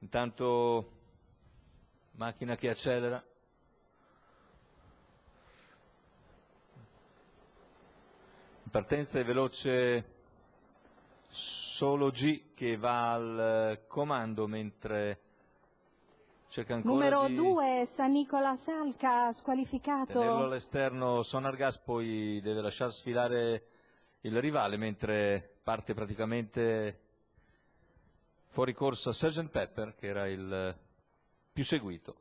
intanto macchina che accelera in partenza è veloce solo G che va al comando mentre cerca ancora numero 2 San Nicola Salca squalificato all'esterno Sonar Gas poi deve lasciare sfilare il rivale mentre parte praticamente fuori corsa Sgt. Pepper, che era il eh, più seguito.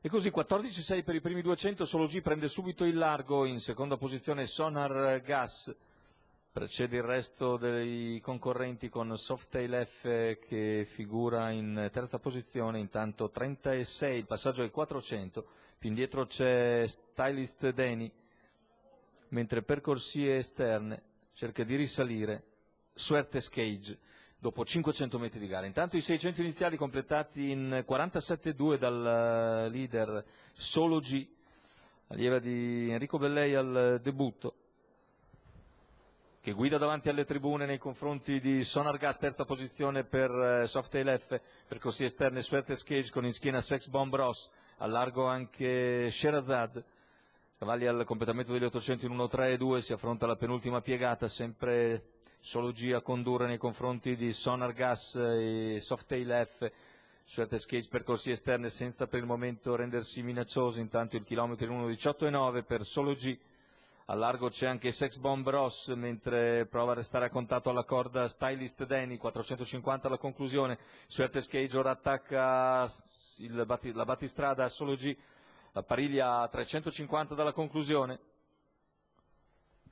E così 14-6 per i primi 200, Solo G prende subito il largo, in seconda posizione Sonar Gas, precede il resto dei concorrenti con Softail F che figura in terza posizione, intanto 36, il passaggio ai 400, più indietro c'è Stylist Deni, mentre per corsie esterne cerca di risalire Suertes Cage dopo 500 metri di gara. Intanto i 600 iniziali completati in 47-2 dal eh, leader Solo G, allieva di Enrico Bellei al debutto che guida davanti alle tribune nei confronti di Sonar Gas, terza posizione per eh, Softail F, percorsie esterne Suertes Cage con in schiena Sex Bomb Ross, al largo anche Sherazad, cavalli al completamento degli 800 in 1-3-2, si affronta la penultima piegata, sempre Solo a condurre nei confronti di Sonar Gas e Softail F su sketch percorsi esterne senza per il momento rendersi minacciosi, intanto il chilometro 1.18.9 per Solo G. A largo c'è anche Sex Bomb Ross mentre prova a restare a contatto alla corda Stylist Danny, 450 alla conclusione, Suerte Skage ora attacca bat la battistrada Solo G, la pariglia a 350 dalla conclusione.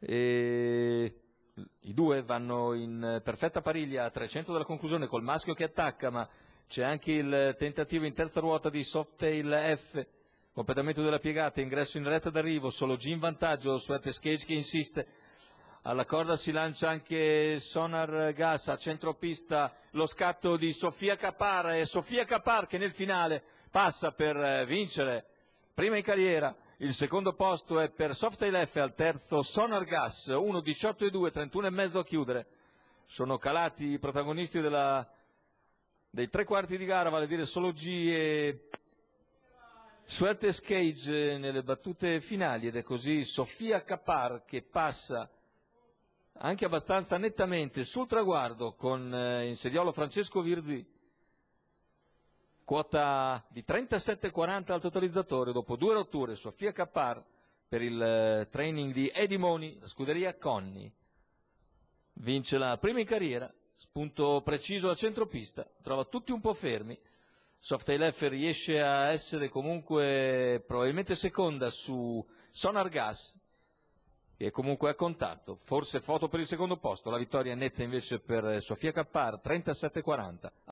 E i due vanno in eh, perfetta pariglia a 300 dalla conclusione col maschio che attacca, ma c'è anche il tentativo in terza ruota di Softail F, completamento della piegata, ingresso in retta d'arrivo, solo G in vantaggio su F che insiste. Alla corda si lancia anche Sonar Gas a centropista, lo scatto di Sofia Capar e Sofia Capar che nel finale passa per eh, vincere Prima in carriera il secondo posto è per Softail F, al terzo Sonar Gas, 1.18 e 2, 31,5 a chiudere. Sono calati i protagonisti della, dei tre quarti di gara, vale a dire Solo G e Suertes Cage nelle battute finali ed è così Sofia Capar che passa anche abbastanza nettamente sul traguardo con eh, in sediolo Francesco Virdi quota di 37,40 al totalizzatore dopo due rotture Sofia Cappar per il eh, training di Edimoni, la scuderia Conni. Vince la prima in carriera, spunto preciso a centropista, trova tutti un po' fermi, Softail F riesce a essere comunque probabilmente seconda su Sonar Gas, che è comunque a contatto, forse foto per il secondo posto, la vittoria netta invece per eh, Sofia Cappar, 37,40.